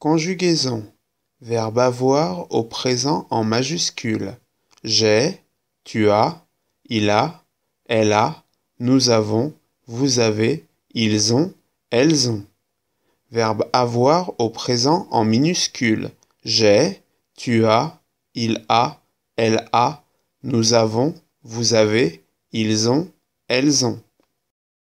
Conjugaison. Verbe avoir au présent en majuscule. J'ai, tu as, il a, elle a, nous avons, vous avez, ils ont, elles ont. Verbe avoir au présent en minuscule. J'ai, tu as, il a, elle a, nous avons, vous avez, ils ont, elles ont.